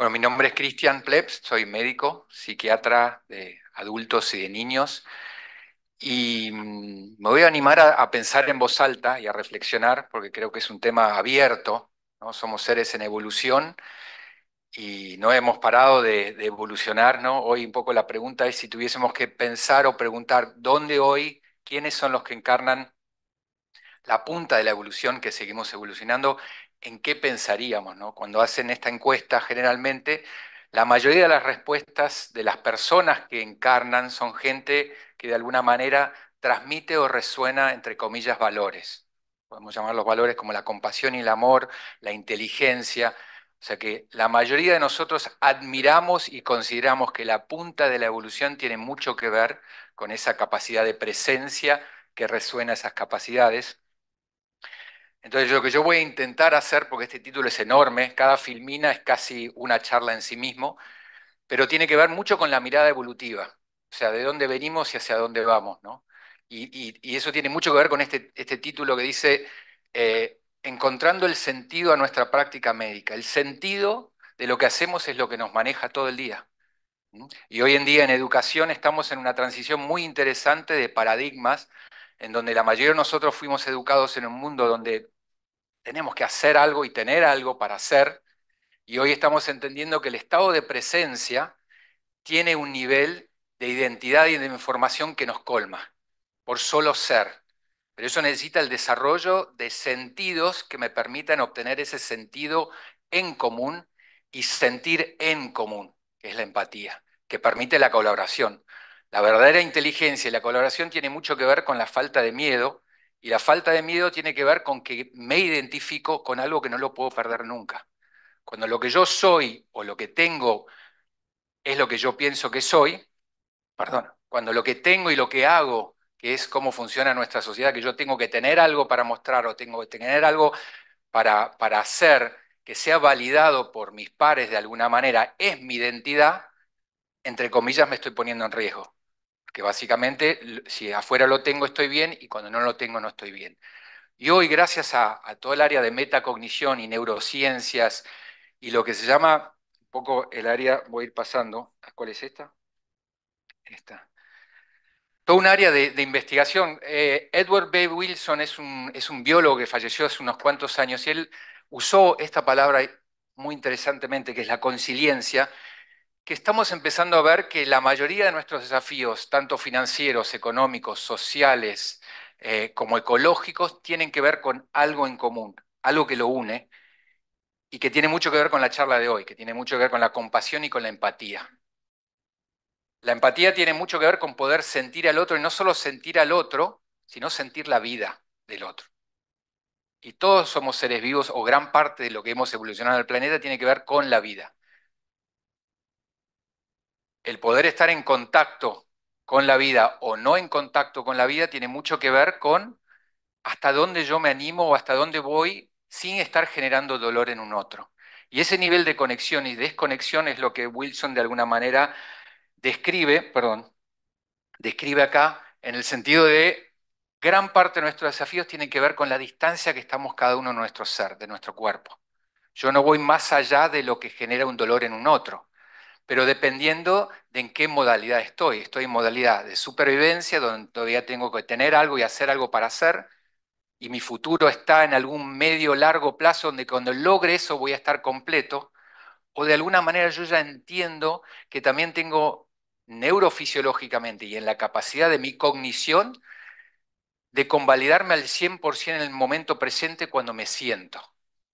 Bueno, mi nombre es Cristian Plebs, soy médico, psiquiatra de adultos y de niños. Y mm, me voy a animar a, pensar en voz alta y a reflexionar, porque creo que es un tema abierto. ¿no? Somos seres en evolución y no hemos parado de, evolucionar. ¿no? Hoy un poco la pregunta es si tuviésemos que pensar o preguntar dónde hoy, quiénes son los que encarnan la punta de la evolución que seguimos evolucionando en qué pensaríamos, ¿no? Cuando hacen esta encuesta, generalmente la mayoría de las respuestas de las personas que encarnan son gente que de alguna manera transmite o resuena, entre comillas, valores. Podemos llamar los valores como la compasión y el amor, la inteligencia. O sea que la mayoría de nosotros admiramos y consideramos que la punta de la evolución tiene mucho que ver con esa capacidad de presencia que resuena esas capacidades. Entonces lo que yo voy a intentar hacer, porque este título es enorme, cada filmina es casi una charla en sí mismo, pero tiene que ver mucho con la mirada evolutiva, o sea, de dónde venimos y hacia dónde vamos, Y, eso tiene mucho que ver con este, este título que dice, eh, encontrando el sentido a nuestra práctica médica. El sentido de lo que hacemos es lo que nos maneja todo el día. Y hoy en día en educación estamos en una transición muy interesante de paradigmas en donde la mayoría de nosotros fuimos educados en un mundo donde tenemos que hacer algo y tener algo para hacer, y hoy estamos entendiendo que el estado de presencia tiene un nivel de identidad y de información que nos colma, por solo ser. Pero eso necesita el desarrollo de sentidos que me permitan obtener ese sentido en común y sentir en común, que es la empatía, que permite la colaboración. La verdadera inteligencia y la colaboración tiene mucho que ver con la falta de miedo y la falta de miedo tiene que ver con que me identifico con algo que no lo puedo perder nunca. Cuando lo que yo soy o lo que tengo es lo que yo pienso que soy, perdón, cuando lo que tengo y lo que hago, que es cómo funciona nuestra sociedad, que yo tengo que tener algo para mostrar o tengo que tener algo para, para hacer que sea validado por mis pares de alguna manera, es mi identidad, entre comillas me estoy poniendo en riesgo que básicamente si afuera lo tengo estoy bien y cuando no lo tengo no estoy bien. Y hoy, gracias a, todo el área de metacognición y neurociencias y lo que se llama un poco el área, voy a ir pasando, ah, ¿cuál es esta? Esta. Todo un área de, investigación. Eh, Edward B. Wilson es un, es un biólogo que falleció hace unos cuantos años y él usó esta palabra muy interesantemente, que es la conciliencia, que estamos empezando a ver que la mayoría de nuestros desafíos, tanto financieros, económicos, sociales, eh, como ecológicos, tienen que ver con algo en común, algo que lo une y que tiene mucho que ver con la charla de hoy, que tiene mucho que ver con la compasión y con la empatía. La empatía tiene mucho que ver con poder sentir al otro y no solo sentir al otro, sino sentir la vida del otro. Y todos somos seres vivos o gran parte de lo que hemos evolucionado en el planeta tiene que ver con la vida el poder estar en contacto con la vida o no en contacto con la vida tiene mucho que ver con hasta dónde yo me animo o hasta dónde voy sin estar generando dolor en un otro. Y ese nivel de conexión y desconexión es lo que Wilson de alguna manera describe, describe acá en el sentido de gran parte de nuestros desafíos tienen que ver con la distancia que estamos cada uno de nuestro ser, de nuestro cuerpo. Yo no voy más allá de lo que genera un dolor en un otro pero dependiendo de en qué modalidad estoy. Estoy en modalidad de supervivencia, donde todavía tengo que tener algo y hacer algo para hacer, y mi futuro está en algún medio largo plazo donde cuando logre eso voy a estar completo, o de alguna manera yo ya entiendo que también tengo neurofisiológicamente y en la capacidad de mi cognición de convalidarme al 100% en el momento presente cuando me siento.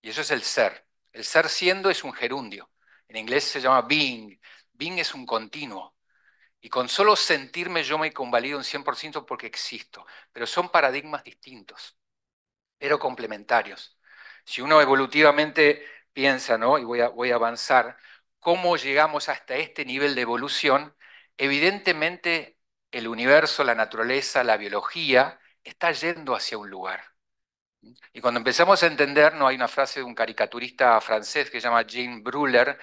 Y eso es el ser. El ser siendo es un gerundio en inglés se llama being. Being es un continuo. Y con solo sentirme yo me convalido un 100% porque existo. Pero son paradigmas distintos, pero complementarios. Si uno evolutivamente piensa, ¿no? y voy a avanzar, cómo llegamos hasta este nivel de evolución, evidentemente el universo, la naturaleza, la biología está yendo hacia un lugar. Y cuando empezamos a entender, no hay una frase de un caricaturista francés que se llama Jean Bruller,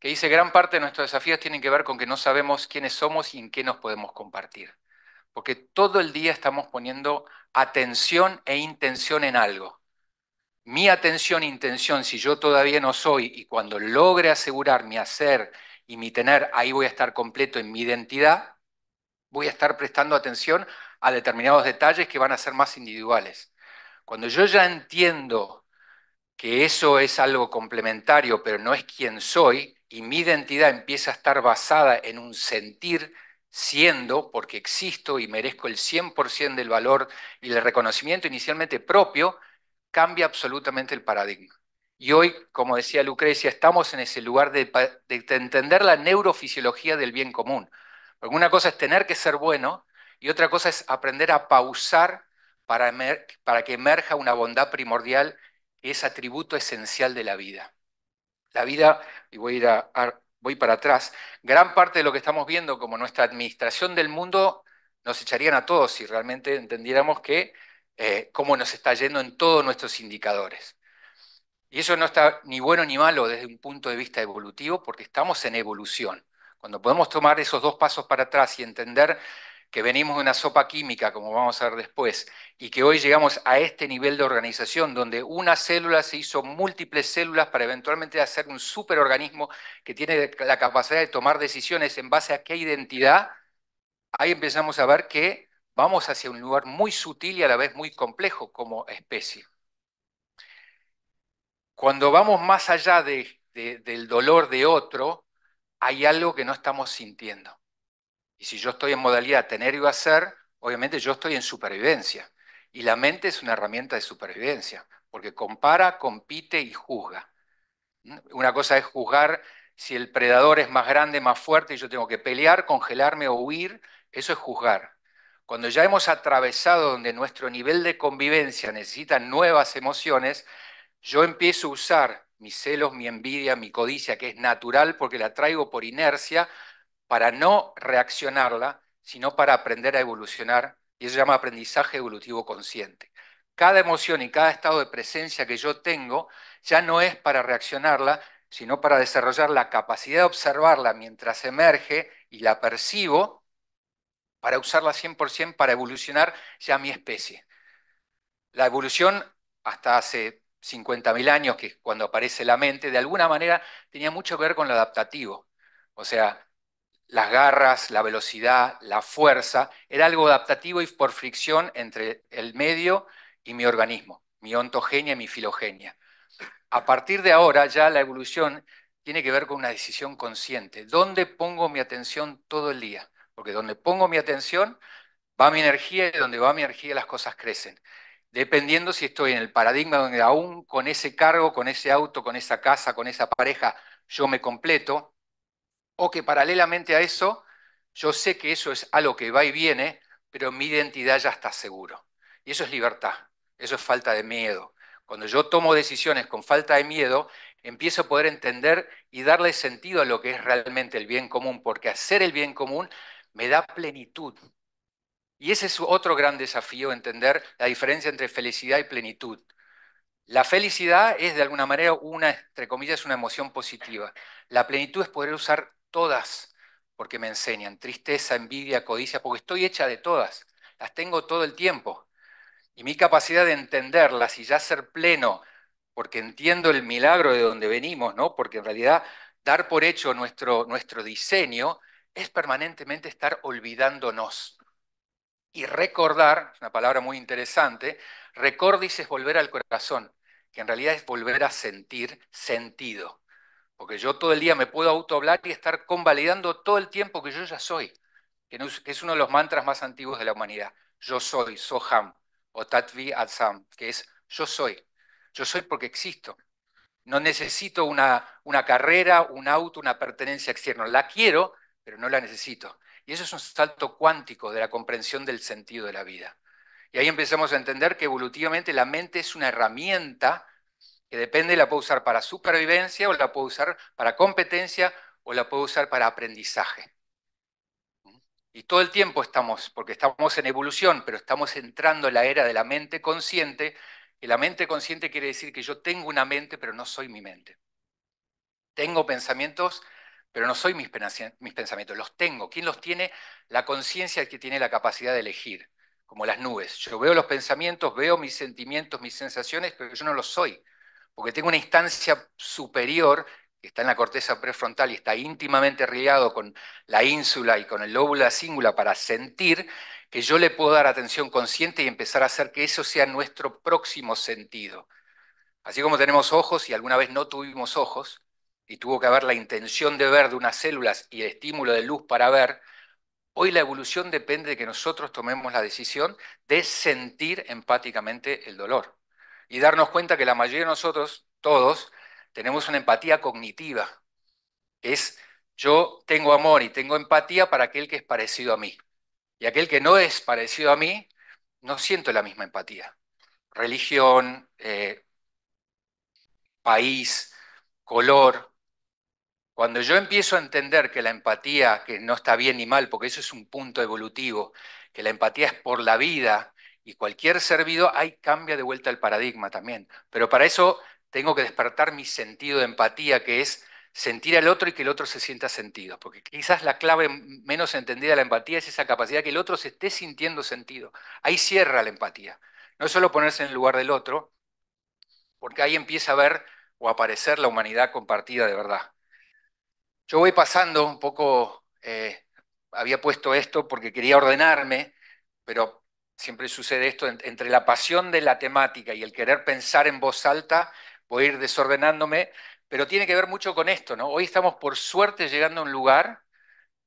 que dice, gran parte de nuestros desafíos tienen que ver con que no sabemos quiénes somos y en qué nos podemos compartir. Porque todo el día estamos poniendo atención e intención en algo. Mi atención e intención, si yo todavía no soy y cuando logre asegurar mi hacer y mi tener, ahí voy a estar completo en mi identidad, voy a estar prestando atención a determinados detalles que van a ser más individuales. Cuando yo ya entiendo que eso es algo complementario, pero no es quien soy, y mi identidad empieza a estar basada en un sentir siendo, porque existo y merezco el 100% del valor y el reconocimiento inicialmente propio, cambia absolutamente el paradigma. Y hoy, como decía Lucrecia, estamos en ese lugar de, entender la neurofisiología del bien común. Porque una cosa es tener que ser bueno y otra cosa es aprender a pausar para, que emerja una bondad primordial ese es atributo esencial de la vida. La vida, y voy, para atrás, gran parte de lo que estamos viendo como nuestra administración del mundo nos echarían a todos si realmente entendiéramos que eh, cómo nos está yendo en todos nuestros indicadores. Y eso no está ni bueno ni malo desde un punto de vista evolutivo, porque estamos en evolución. Cuando podemos tomar esos dos pasos para atrás y entender que venimos de una sopa química, como vamos a ver después, y que hoy llegamos a este nivel de organización, donde una célula se hizo múltiples células para eventualmente hacer un superorganismo que tiene la capacidad de tomar decisiones en base a qué identidad, ahí empezamos a ver que vamos hacia un lugar muy sutil y a la vez muy complejo como especie. Cuando vamos más allá del dolor de otro, hay algo que no estamos sintiendo. Y si yo estoy en modalidad tener y hacer, obviamente yo estoy en supervivencia. Y la mente es una herramienta de supervivencia, porque compara, compite y juzga. ¿Mm? Una cosa es juzgar si el predador es más grande, más fuerte, y yo tengo que pelear, congelarme o huir, eso es juzgar. Cuando ya hemos atravesado donde nuestro nivel de convivencia necesita nuevas emociones, yo empiezo a usar mis celos, mi envidia, mi codicia, que es natural porque la traigo por inercia, para no reaccionarla, sino para aprender a evolucionar, y eso se llama aprendizaje evolutivo consciente. Cada emoción y cada estado de presencia que yo tengo ya no es para reaccionarla, sino para desarrollar la capacidad de observarla mientras emerge y la percibo, para usarla 100% para evolucionar ya mi especie. La evolución, hasta hace 50.000 años, que es cuando aparece la mente, de alguna manera tenía mucho que ver con lo adaptativo. O sea, las garras, la velocidad, la fuerza, era algo adaptativo y por fricción entre el medio y mi organismo, mi ontogenia y mi filogenia. A partir de ahora ya la evolución tiene que ver con una decisión consciente. ¿Dónde pongo mi atención todo el día? Porque donde pongo mi atención va mi energía y donde va mi energía las cosas crecen. Dependiendo si estoy en el paradigma donde aún con ese cargo, con ese auto, con esa casa, con esa pareja, yo me completo, o que paralelamente a eso, yo sé que eso es algo que va y viene, pero mi identidad ya está seguro. Y eso es libertad, eso es falta de miedo. Cuando yo tomo decisiones con falta de miedo, empiezo a poder entender y darle sentido a lo que es realmente el bien común, porque hacer el bien común me da plenitud. Y ese es otro gran desafío, entender la diferencia entre felicidad y plenitud. La felicidad es de alguna manera una, entre comillas, una emoción positiva. La plenitud es poder usar todas porque me enseñan. Tristeza, envidia, codicia, porque estoy hecha de todas. Las tengo todo el tiempo. Y mi capacidad de entenderlas y ya ser pleno, porque entiendo el milagro de donde venimos, ¿no? Porque en realidad dar por hecho nuestro, nuestro diseño es permanentemente estar olvidándonos. Y recordar, es una palabra muy interesante, recordis es volver al corazón, que en realidad es volver a sentir sentido. Porque yo todo el día me puedo autohablar y estar convalidando todo el tiempo que yo ya soy, que es uno de los mantras más antiguos de la humanidad. Yo soy, soham, o tatvi Atsam, que es yo soy. Yo soy porque existo. No necesito una, una carrera, un auto, una pertenencia externa. La quiero, pero no la necesito. Y eso es un salto cuántico de la comprensión del sentido de la vida. Y ahí empezamos a entender que evolutivamente la mente es una herramienta que depende, la puedo usar para supervivencia o la puedo usar para competencia o la puedo usar para aprendizaje. Y todo el tiempo estamos, porque estamos en evolución, pero estamos entrando en la era de la mente consciente, y la mente consciente quiere decir que yo tengo una mente, pero no soy mi mente. Tengo pensamientos, pero no soy mis, pensamientos, los tengo. ¿Quién los tiene? La conciencia que tiene la capacidad de elegir, como las nubes. Yo veo los pensamientos, veo mis sentimientos, mis sensaciones, pero yo no los soy porque tengo una instancia superior que está en la corteza prefrontal y está íntimamente ligado con la ínsula y con el lóbulo de para sentir que yo le puedo dar atención consciente y empezar a hacer que eso sea nuestro próximo sentido. Así como tenemos ojos y alguna vez no tuvimos ojos, y tuvo que haber la intención de ver de unas células y el estímulo de luz para ver, hoy la evolución depende de que nosotros tomemos la decisión de sentir empáticamente el dolor y darnos cuenta que la mayoría de nosotros, todos, tenemos una empatía cognitiva. Es yo tengo amor y tengo empatía para aquel que es parecido a mí. Y aquel que no es parecido a mí, no siento la misma empatía. Religión, eh, país, color. Cuando yo empiezo a entender que la empatía, que no está bien ni mal, porque eso es un punto evolutivo, que la empatía es por la vida, y cualquier servido, ahí cambia de vuelta el paradigma también. Pero para eso tengo que despertar mi sentido de empatía, que es sentir al otro y que el otro se sienta sentido. Porque quizás la clave menos entendida de la empatía es esa capacidad que el otro se esté sintiendo sentido. Ahí cierra la empatía. No es solo ponerse en el lugar del otro, porque ahí empieza a ver o a aparecer la humanidad compartida de verdad. Yo voy pasando un poco, eh, había puesto esto porque quería ordenarme, pero siempre sucede esto, entre la pasión de la temática y el querer pensar en voz alta, voy a ir desordenándome, pero tiene que ver mucho con esto, ¿no? Hoy estamos por suerte llegando a un lugar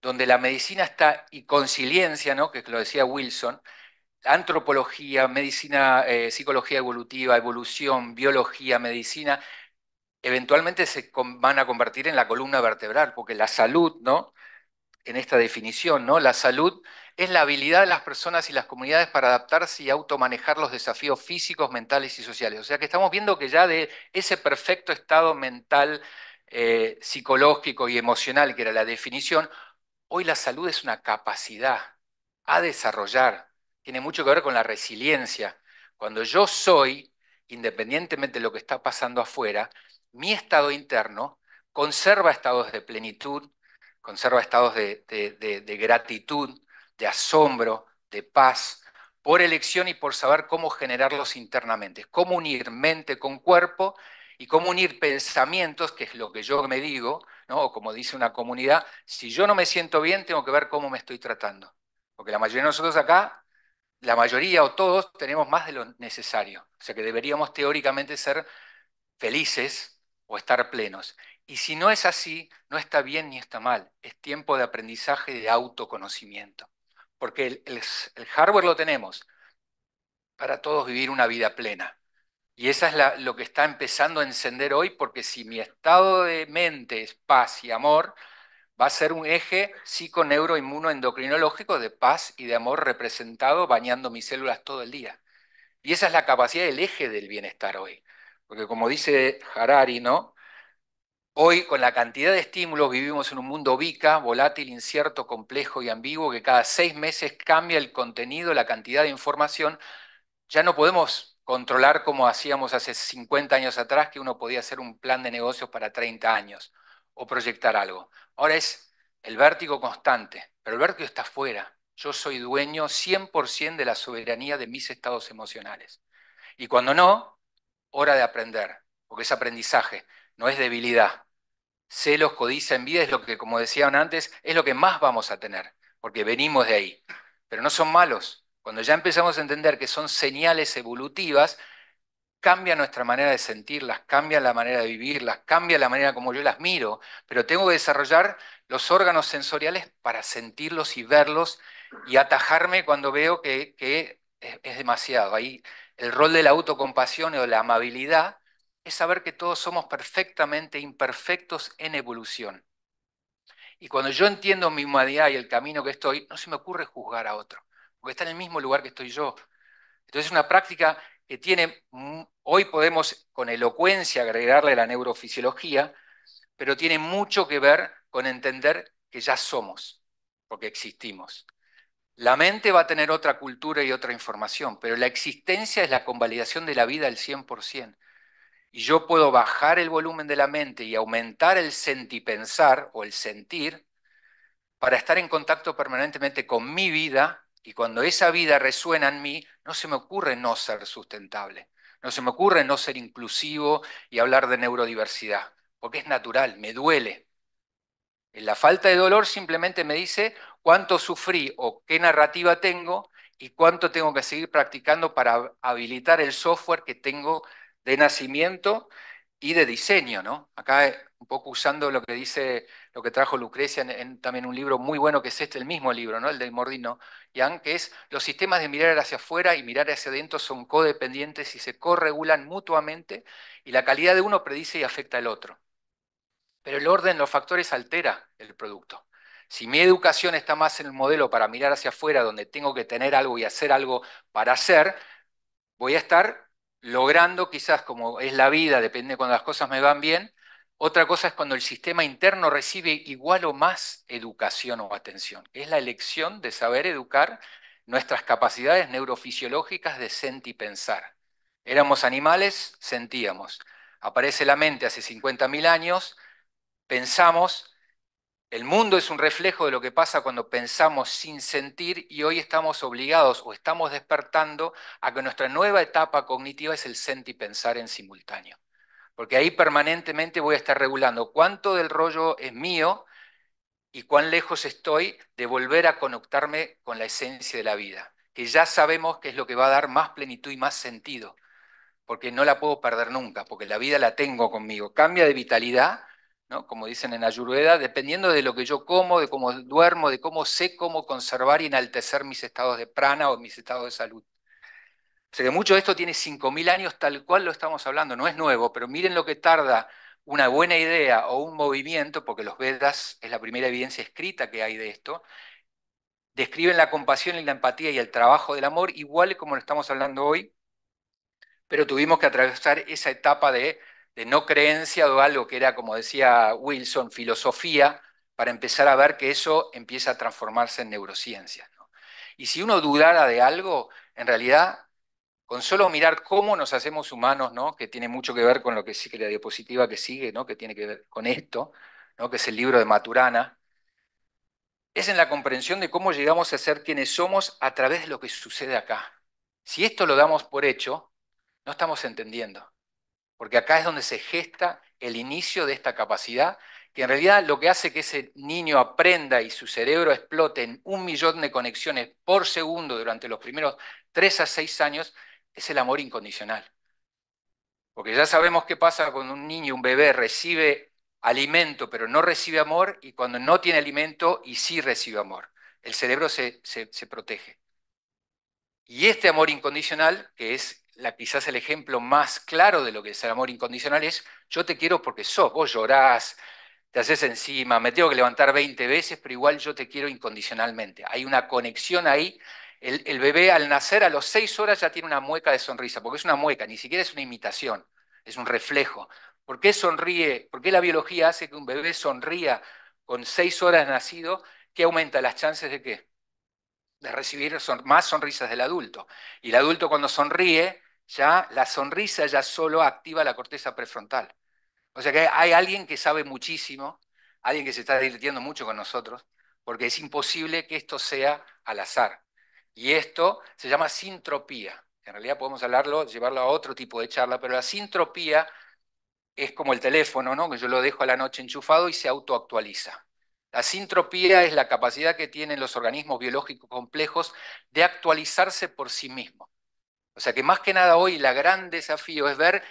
donde la medicina está y conciliencia, ¿no? Que lo decía Wilson, antropología, medicina, eh, psicología evolutiva, evolución, biología, medicina, eventualmente se van a convertir en la columna vertebral, porque la salud, ¿no? en esta definición, ¿no? La salud es la habilidad de las personas y las comunidades para adaptarse y automanejar los desafíos físicos, mentales y sociales. O sea que estamos viendo que ya de ese perfecto estado mental, eh, psicológico y emocional, que era la definición, hoy la salud es una capacidad a desarrollar. Tiene mucho que ver con la resiliencia. Cuando yo soy, independientemente de lo que está pasando afuera, mi estado interno conserva estados de plenitud, conserva estados de, gratitud, de asombro, de paz, por elección y por saber cómo generarlos internamente, cómo unir mente con cuerpo y cómo unir pensamientos, que es lo que yo me digo, o como dice una comunidad, si yo no me siento bien, tengo que ver cómo me estoy tratando. Porque la mayoría de nosotros acá, la mayoría o todos, tenemos más de lo necesario. O sea que deberíamos teóricamente ser felices o estar plenos. Y si no es así, no está bien ni está mal. Es tiempo de aprendizaje y de autoconocimiento. Porque el, hardware lo tenemos para todos vivir una vida plena. Y eso es lo que está empezando a encender hoy, porque si mi estado de mente es paz y amor, va a ser un eje psico-neuro-inmuno-endocrinológico de paz y de amor representado bañando mis células todo el día. Y esa es la capacidad del eje del bienestar hoy. Porque como dice Harari, ¿no? Hoy, con la cantidad de estímulos, vivimos en un mundo bica, volátil, incierto, complejo y ambiguo, que cada seis meses cambia el contenido, la cantidad de información. Ya no podemos controlar como hacíamos hace 50 años atrás, que uno podía hacer un plan de negocios para 30 años o proyectar algo. Ahora es el vértigo constante, pero el vértigo está fuera. Yo soy dueño 100% de la soberanía de mis estados emocionales. Y cuando no, hora de aprender, porque es aprendizaje, no es debilidad celos, codicia, envidia es lo que, como decían antes, es lo que más vamos a tener, porque venimos de ahí. Pero no son malos. Cuando ya empezamos a entender que son señales evolutivas, cambia nuestra manera de sentirlas, cambia la manera de vivirlas, cambia la manera como yo las miro, pero tengo que desarrollar los órganos sensoriales para sentirlos y verlos y atajarme cuando veo que, es, es, demasiado. Ahí el rol de la autocompasión o la amabilidad es saber que todos somos perfectamente imperfectos en evolución. Y cuando yo entiendo mi humanidad y el camino que estoy, no se me ocurre juzgar a otro, porque está en el mismo lugar que estoy yo. Entonces es una práctica que tiene, hoy podemos con elocuencia agregarle la neurofisiología, pero tiene mucho que ver con entender que ya somos, porque existimos. La mente va a tener otra cultura y otra información, pero la existencia es la convalidación de la vida al 100% y yo puedo bajar el volumen de la mente y aumentar el sentipensar o el sentir para estar en contacto permanentemente con mi vida y cuando esa vida resuena en mí, no se me ocurre no ser sustentable, no se me ocurre no ser inclusivo y hablar de neurodiversidad, porque es natural, me duele. en La falta de dolor simplemente me dice cuánto sufrí o qué narrativa tengo y cuánto tengo que seguir practicando para habilitar el software que tengo de nacimiento y de diseño, ¿no? Acá eh, un poco usando lo que dice, lo que trajo Lucrecia en, también un libro muy bueno que es este, el mismo libro, ¿no? El de Mordino Y que es los sistemas de mirar hacia afuera y mirar hacia adentro son codependientes y se corregulan mutuamente y la calidad de uno predice y afecta al otro. Pero el orden de los factores altera el producto. Si mi educación está más en el modelo para mirar hacia afuera, donde tengo que tener algo y hacer algo para hacer, voy a estar logrando quizás como es la vida, depende cuando las cosas me van bien. Otra cosa es cuando el sistema interno recibe igual o más educación o atención, es la elección de saber educar nuestras capacidades neurofisiológicas de sentir y pensar. Éramos animales, sentíamos. Aparece la mente hace 50.000 años, pensamos, el mundo es un reflejo de lo que pasa cuando pensamos sin sentir y hoy estamos obligados o estamos despertando a que nuestra nueva etapa cognitiva es el sentir y pensar en simultáneo. Porque ahí permanentemente voy a estar regulando cuánto del rollo es mío y cuán lejos estoy de volver a conectarme con la esencia de la vida, que ya sabemos que es lo que va a dar más plenitud y más sentido, porque no la puedo perder nunca, porque la vida la tengo conmigo. Cambia de vitalidad como dicen en Ayurveda, dependiendo de lo que yo como, de cómo duermo, de cómo sé cómo conservar y enaltecer mis estados de prana o mis estados de salud. O sea que mucho de esto tiene 5.000 años tal cual lo estamos hablando, no es nuevo, pero miren lo que tarda una buena idea o un movimiento, porque los Vedas es la primera evidencia escrita que hay de esto, describen la compasión y la empatía y el trabajo del amor igual como lo estamos hablando hoy, pero tuvimos que atravesar esa etapa de de no creencia o algo que era, como decía Wilson, filosofía, para empezar a ver que eso empieza a transformarse en neurociencia. Y si uno dudara de algo, en realidad, con solo mirar cómo nos hacemos humanos, ¿no? que tiene mucho que ver con lo que la diapositiva que sigue, ¿no? que tiene que ver con esto, ¿no? que es el libro de Maturana, es en la comprensión de cómo llegamos a ser quienes somos a través de lo que sucede acá. Si esto lo damos por hecho, no estamos entendiendo porque acá es donde se gesta el inicio de esta capacidad, que en realidad lo que hace que ese niño aprenda y su cerebro explote en un millón de conexiones por segundo durante los primeros tres a seis años, es el amor incondicional. Porque ya sabemos qué pasa cuando un niño, un bebé, recibe alimento pero no recibe amor y cuando no tiene alimento y sí recibe amor. El cerebro se, se protege. Y este amor incondicional, que es quizás el ejemplo más claro de lo que es el amor incondicional es yo te quiero porque sos, vos llorás, te haces encima, me tengo que levantar 20 veces, pero igual yo te quiero incondicionalmente. Hay una conexión ahí. El, bebé al nacer a los 6 horas ya tiene una mueca de sonrisa, porque es una mueca, ni siquiera es una imitación, es un reflejo. ¿Por qué sonríe? ¿Por la biología hace que un bebé sonría con 6 horas nacido? que aumenta las chances de qué? de recibir más sonrisas del adulto. Y el adulto cuando sonríe ya la sonrisa ya solo activa la corteza prefrontal. O sea que hay alguien que sabe muchísimo, alguien que se está divirtiendo mucho con nosotros, porque es imposible que esto sea al azar. Y esto se llama sintropía. En realidad podemos hablarlo, llevarlo a otro tipo de charla, pero la sintropía es como el teléfono, ¿no? Que yo lo dejo a la noche enchufado y se autoactualiza. La sintropía es la capacidad que tienen los organismos biológicos complejos de actualizarse por sí mismos. O sea que más que nada hoy la gran desafío es ver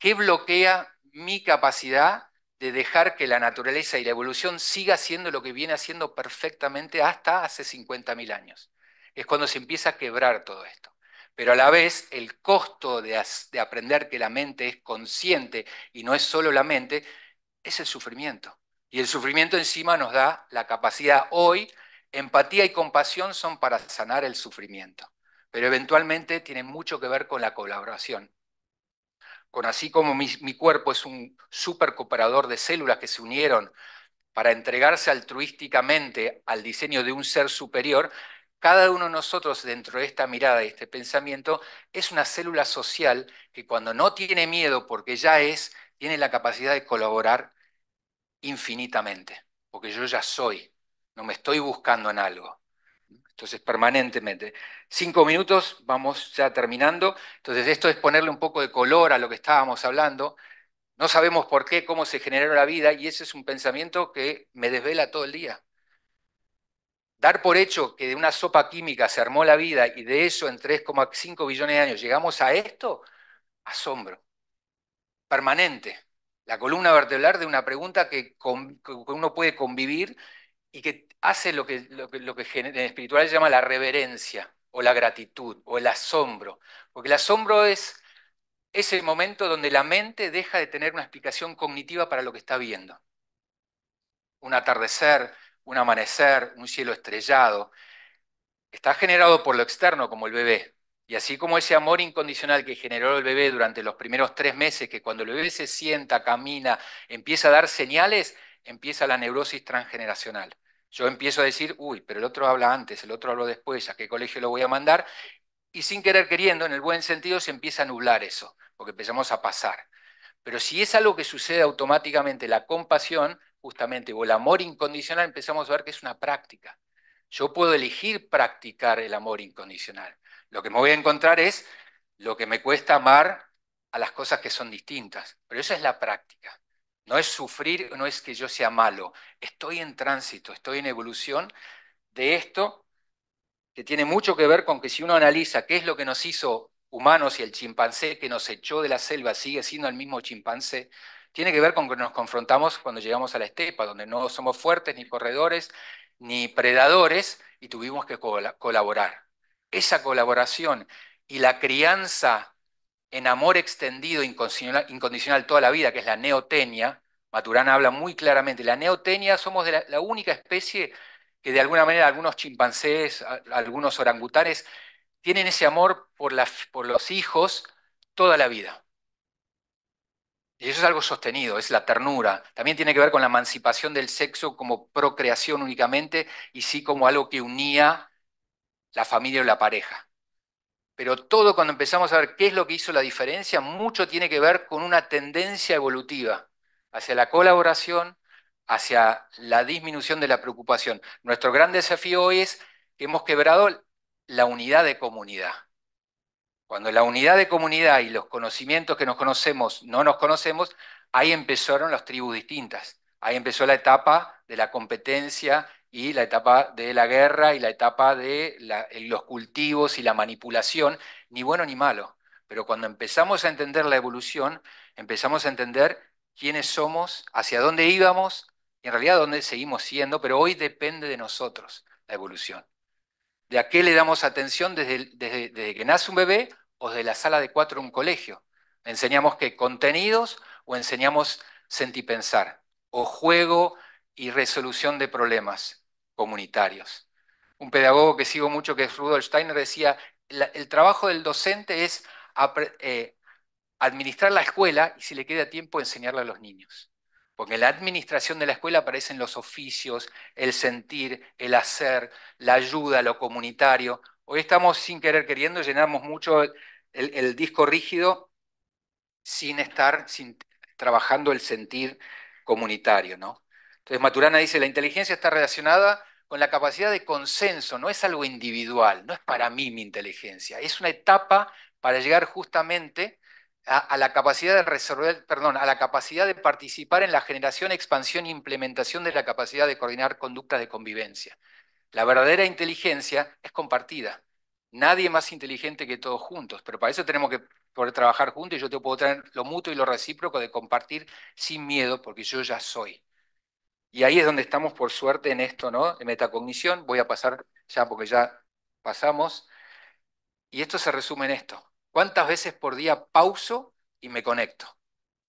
qué bloquea mi capacidad de dejar que la naturaleza y la evolución siga haciendo lo que viene haciendo perfectamente hasta hace 50.000 años. Es cuando se empieza a quebrar todo esto. Pero a la vez el costo de aprender que la mente es consciente y no es solo la mente, es el sufrimiento. Y el sufrimiento encima nos da la capacidad hoy, empatía y compasión son para sanar el sufrimiento pero eventualmente tiene mucho que ver con la colaboración. Con así como mi, cuerpo es un super cooperador de células que se unieron para entregarse altruísticamente al diseño de un ser superior, cada uno de nosotros dentro de esta mirada y este pensamiento es una célula social que cuando no tiene miedo porque ya es, tiene la capacidad de colaborar infinitamente, porque yo ya soy, no me estoy buscando en algo. Entonces, permanentemente. Cinco minutos, vamos ya terminando. Entonces, esto es ponerle un poco de color a lo que estábamos hablando. No sabemos por qué, cómo se generó la vida, y ese es un pensamiento que me desvela todo el día. Dar por hecho que de una sopa química se armó la vida y de eso en 3,5 billones de años llegamos a esto, asombro. Permanente. La columna vertebral de una pregunta que, uno puede convivir y que hace lo que, lo que, lo que en espiritual se llama la reverencia o la gratitud o el asombro. Porque el asombro es ese momento donde la mente deja de tener una explicación cognitiva para lo que está viendo. Un atardecer, un amanecer, un cielo estrellado. Está generado por lo externo, como el bebé. Y así como ese amor incondicional que generó el bebé durante los primeros tres meses, que cuando el bebé se sienta, camina, empieza a dar señales, empieza la neurosis transgeneracional. Yo empiezo a decir, uy, pero el otro habla antes, el otro habla después, ¿a qué colegio lo voy a mandar? Y sin querer queriendo, en el buen sentido, se empieza a nublar eso, porque empezamos a pasar. Pero si es algo que sucede automáticamente, la compasión, justamente, o el amor incondicional, empezamos a ver que es una práctica. Yo puedo elegir practicar el amor incondicional. Lo que me voy a encontrar es lo que me cuesta amar a las cosas que son distintas. Pero esa es la práctica. No es sufrir, no es que yo sea malo. Estoy en tránsito, estoy en evolución de esto que tiene mucho que ver con que si uno analiza qué es lo que nos hizo humanos y el chimpancé que nos echó de la selva sigue siendo el mismo chimpancé, tiene que ver con que nos confrontamos cuando llegamos a la estepa, donde no somos fuertes ni corredores ni predadores y tuvimos que colaborar. Esa colaboración y la crianza en amor extendido incondicional, incondicional toda la vida, que es la neotenia, Maturana habla muy claramente, la neotenia somos de la, única especie que de alguna manera algunos chimpancés, algunos orangutanes, tienen ese amor por, por los hijos toda la vida. Y eso es algo sostenido, es la ternura. También tiene que ver con la emancipación del sexo como procreación únicamente y sí como algo que unía la familia o la pareja pero todo cuando empezamos a ver qué es lo que hizo la diferencia, mucho tiene que ver con una tendencia evolutiva hacia la colaboración, hacia la disminución de la preocupación. Nuestro gran desafío hoy es que hemos quebrado la unidad de comunidad. Cuando la unidad de comunidad y los conocimientos que nos conocemos no nos conocemos, ahí empezaron las tribus distintas. Ahí empezó la etapa de la competencia y la etapa de la guerra y la etapa de eh, los cultivos y la manipulación, ni bueno ni malo. Pero cuando empezamos a entender la evolución, empezamos a entender quiénes somos, hacia dónde íbamos y en realidad dónde seguimos siendo, pero hoy depende de nosotros la evolución. ¿De a qué le damos atención desde, desde, desde que nace un bebé o desde la sala de cuatro en un colegio? ¿Enseñamos qué? ¿Contenidos o enseñamos sentipensar? ¿O juego y resolución de problemas? comunitarios. Un pedagogo que sigo mucho, que es Rudolf Steiner, decía, el trabajo del docente es eh, administrar la escuela y si le queda tiempo enseñarla a los niños. Porque en la administración de la escuela aparecen los oficios, el sentir, el hacer, la ayuda, lo comunitario. Hoy estamos sin querer queriendo, llenamos mucho el, disco rígido sin estar trabajando el sentir comunitario. ¿no? Entonces Maturana dice, la inteligencia está relacionada con la capacidad de consenso, no es algo individual, no es para mí mi inteligencia, es una etapa para llegar justamente a, la capacidad de resolver, perdón, a la capacidad de participar en la generación, expansión e implementación de la capacidad de coordinar conductas de convivencia. La verdadera inteligencia es compartida. Nadie más inteligente que todos juntos, pero para eso tenemos que poder trabajar juntos y yo te puedo traer lo mutuo y lo recíproco de compartir sin miedo, porque yo ya soy. Y ahí es donde estamos, por suerte, en esto, ¿no? En metacognición, voy a pasar ya porque ya pasamos. Y esto se resume en esto. ¿Cuántas veces por día pauso y me conecto?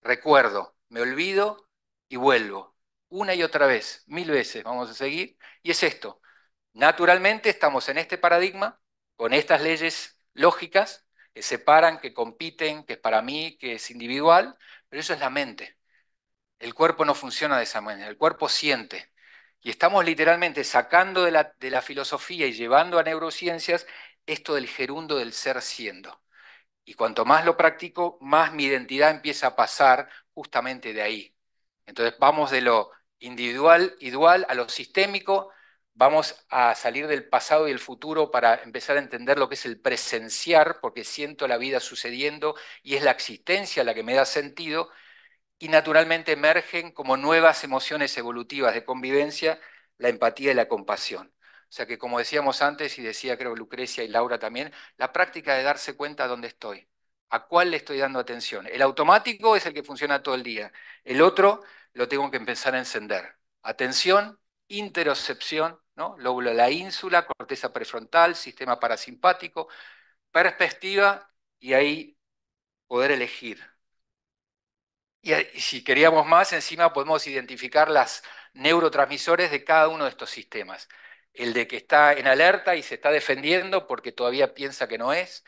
Recuerdo, me olvido y vuelvo. Una y otra vez, mil veces, vamos a seguir. Y es esto. Naturalmente estamos en este paradigma, con estas leyes lógicas que separan, que compiten, que es para mí, que es individual, pero eso es la mente. El cuerpo no funciona de esa manera, el cuerpo siente. Y estamos literalmente sacando de la, filosofía y llevando a neurociencias esto del gerundo del ser siendo. Y cuanto más lo practico, más mi identidad empieza a pasar justamente de ahí. Entonces vamos de lo individual y dual a lo sistémico, vamos a salir del pasado y el futuro para empezar a entender lo que es el presenciar, porque siento la vida sucediendo y es la existencia la que me da sentido, y naturalmente emergen como nuevas emociones evolutivas de convivencia la empatía y la compasión. O sea que como decíamos antes y decía creo Lucrecia y Laura también, la práctica de darse cuenta dónde estoy, a cuál le estoy dando atención. El automático es el que funciona todo el día, el otro lo tengo que empezar a encender. Atención, interocepción, ¿no? lóbulo de la ínsula, corteza prefrontal, sistema parasimpático, perspectiva y ahí poder elegir, eh, y, si queríamos más, encima podemos identificar las neurotransmisores de cada uno de estos sistemas. El de que está en alerta y se está defendiendo porque todavía piensa que no es.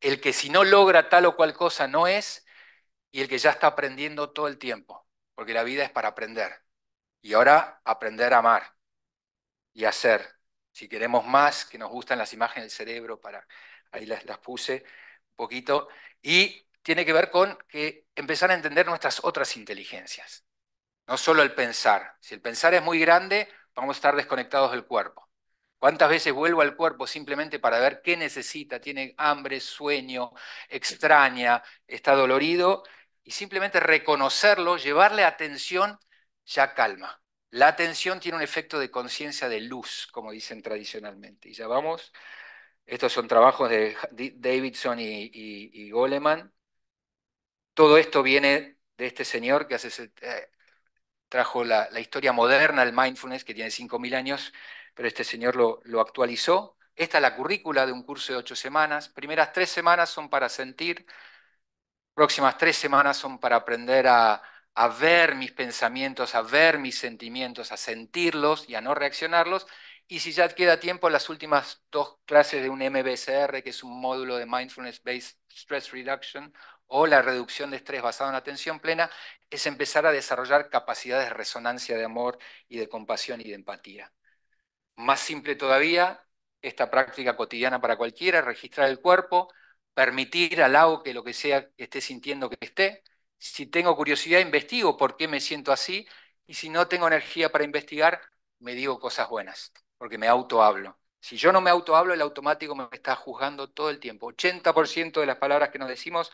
El que si no logra tal o cual cosa no es. Y el que ya está aprendiendo todo el tiempo. Porque la vida es para aprender. Y ahora aprender a amar y hacer. Si queremos más, que nos gustan las imágenes del cerebro, para, ahí las, las puse un poquito. Y tiene que ver con que empezar a entender nuestras otras inteligencias. No solo el pensar. Si el pensar es muy grande, vamos a estar desconectados del cuerpo. ¿Cuántas veces vuelvo al cuerpo simplemente para ver qué necesita? Tiene hambre, sueño, extraña, está dolorido. Y simplemente reconocerlo, llevarle atención, ya calma. La atención tiene un efecto de conciencia de luz, como dicen tradicionalmente. Y ya vamos, estos son trabajos de Davidson y, y Goleman, todo esto viene de este señor que eh, trajo la, historia moderna del mindfulness, que tiene 5.000 años, pero este señor lo, actualizó. Esta es la currícula de un curso de ocho semanas. Primeras tres semanas son para sentir, próximas tres semanas son para aprender a, a ver mis pensamientos, a ver mis sentimientos, a sentirlos y a no reaccionarlos. Y si ya queda tiempo, las últimas dos clases de un MBSR, que es un módulo de Mindfulness Based Stress Reduction, o la reducción de estrés basada en la atención plena es empezar a desarrollar capacidades de resonancia de amor y de compasión y de empatía. Más simple todavía, esta práctica cotidiana para cualquiera, registrar el cuerpo, permitir al agua que lo que sea esté sintiendo que esté. Si tengo curiosidad, investigo por qué me siento así y si no tengo energía para investigar, me digo cosas buenas, porque me auto hablo. Si yo no me auto hablo, el automático me está juzgando todo el tiempo. 80% de las palabras que nos decimos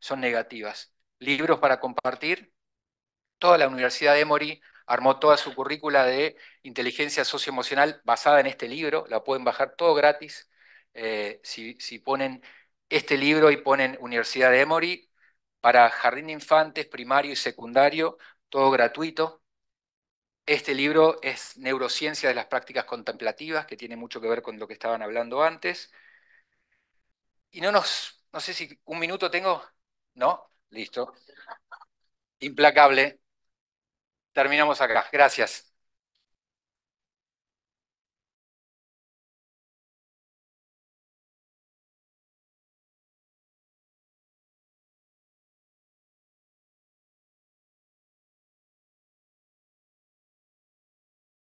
son negativas. Libros para compartir. Toda la Universidad de Emory armó toda su currícula de inteligencia socioemocional basada en este libro. La pueden bajar todo gratis. Eh, si, si ponen este libro y ponen Universidad de Emory para jardín de infantes, primario y secundario, todo gratuito. Este libro es Neurociencia de las Prácticas Contemplativas, que tiene mucho que ver con lo que estaban hablando antes. Y no nos, no sé si un minuto tengo. ¿No? Listo. Implacable. Terminamos acá. Gracias.